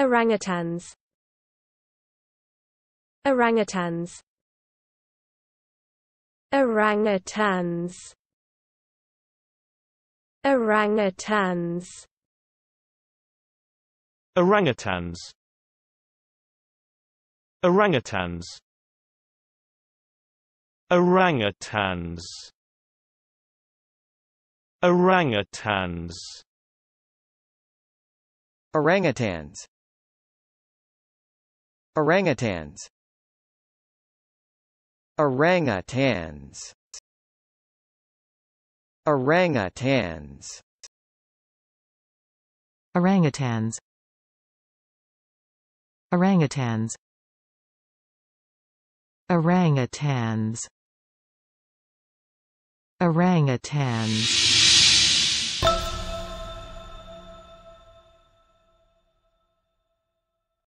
Orangutans Orangutans Orangutans Orangutans Orangutans Orangutans Orangutans Orangutans Orangutans Orangutans Orangutans Orangutans Orangutans Orangutans Orangutans Orangutans